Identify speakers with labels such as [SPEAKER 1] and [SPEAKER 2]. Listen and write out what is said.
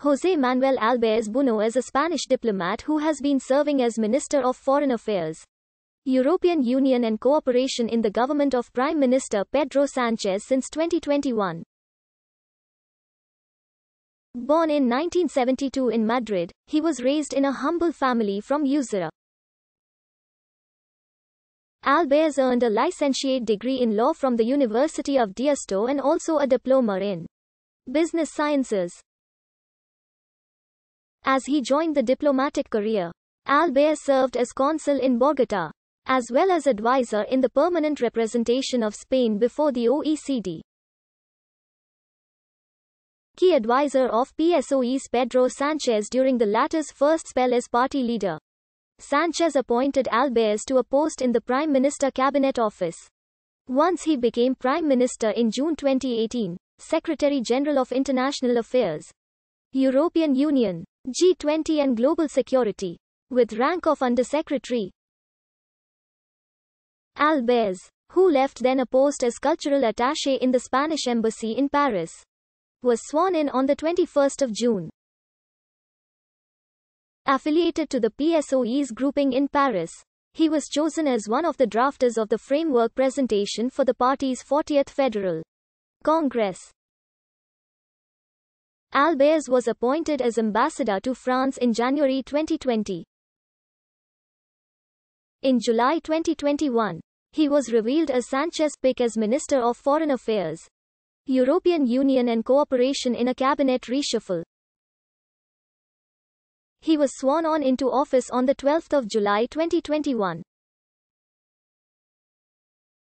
[SPEAKER 1] José Manuel Albés Bueno is a Spanish diplomat who has been serving as Minister of Foreign Affairs. European Union and cooperation in the government of Prime Minister Pedro Sanchez since 2021. Born in 1972 in Madrid, he was raised in a humble family from Usura. Albers earned a licentiate degree in law from the University of Deusto and also a diploma in business sciences. As he joined the diplomatic career, Albert served as consul in Bogota, as well as advisor in the permanent representation of Spain before the OECD. Key advisor of PSOE's Pedro Sanchez during the latter's first spell as party leader. Sanchez appointed Albares to a post in the Prime Minister Cabinet Office. Once he became Prime Minister in June 2018, Secretary General of International Affairs, European Union, G20 and Global Security, with rank of Undersecretary. Albers, who left then a post as cultural attaché in the Spanish embassy in Paris, was sworn in on the 21st of June. Affiliated to the PSOE's grouping in Paris, he was chosen as one of the drafters of the framework presentation for the party's 40th Federal Congress. Albers was appointed as ambassador to France in January 2020. In July 2021, he was revealed as Sanchez Pick as Minister of Foreign Affairs, European Union and Cooperation in a cabinet reshuffle. He was sworn on into office on 12 July 2021.